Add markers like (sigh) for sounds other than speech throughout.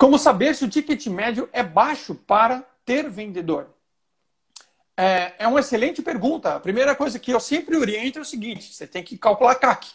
Como saber se o ticket médio é baixo para ter vendedor? É, é uma excelente pergunta. A primeira coisa que eu sempre oriento é o seguinte: você tem que calcular CAC.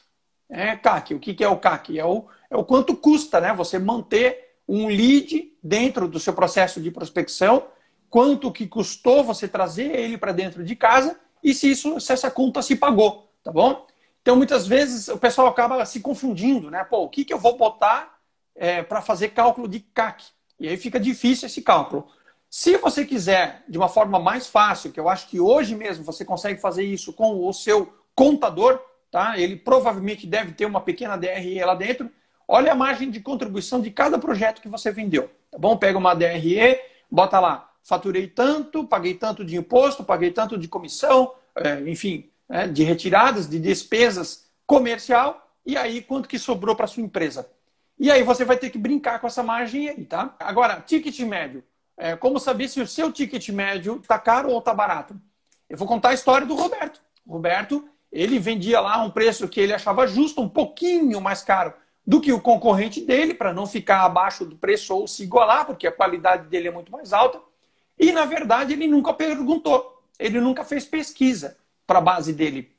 É, CAC. O que, é o CAC? É o, é o quanto custa né? você manter um lead dentro do seu processo de prospecção, quanto que custou você trazer ele para dentro de casa e se, isso, se essa conta se pagou, tá bom? Então, muitas vezes, o pessoal acaba se confundindo, né? Pô, o que, que eu vou botar é, para fazer cálculo de CAC. E aí fica difícil esse cálculo. Se você quiser, de uma forma mais fácil, que eu acho que hoje mesmo você consegue fazer isso com o seu contador, tá? Ele provavelmente deve ter uma pequena DRE lá dentro. Olha a margem de contribuição de cada projeto que você vendeu, tá bom? Pega uma DRE, bota lá, faturei tanto, paguei tanto de imposto, paguei tanto de comissão, é, enfim, né, de retiradas, de despesas comercial, e aí quanto que sobrou para sua empresa? E aí você vai ter que brincar com essa margem aí, tá? Agora, ticket médio. É, como saber se o seu ticket médio está caro ou está barato? Eu vou contar a história do Roberto. O Roberto, ele vendia lá um preço que ele achava justo, um pouquinho mais caro do que o concorrente dele, para não ficar abaixo do preço ou se igualar, porque a qualidade dele é muito mais alta. E, na verdade, ele nunca perguntou, ele nunca fez pesquisa para a base dele.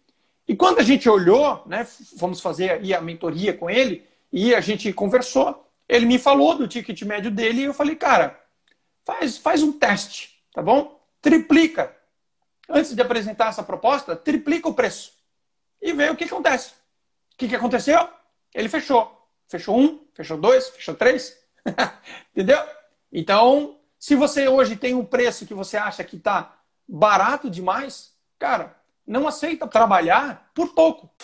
E quando a gente olhou, né, fomos fazer aí a mentoria com ele, e a gente conversou. Ele me falou do ticket médio dele e eu falei, cara, faz, faz um teste, tá bom? Triplica. Antes de apresentar essa proposta, triplica o preço. E vê o que acontece. O que, que aconteceu? Ele fechou. Fechou um, fechou dois, fechou três. (laughs) Entendeu? Então, se você hoje tem um preço que você acha que está barato demais, cara, não aceita trabalhar por pouco.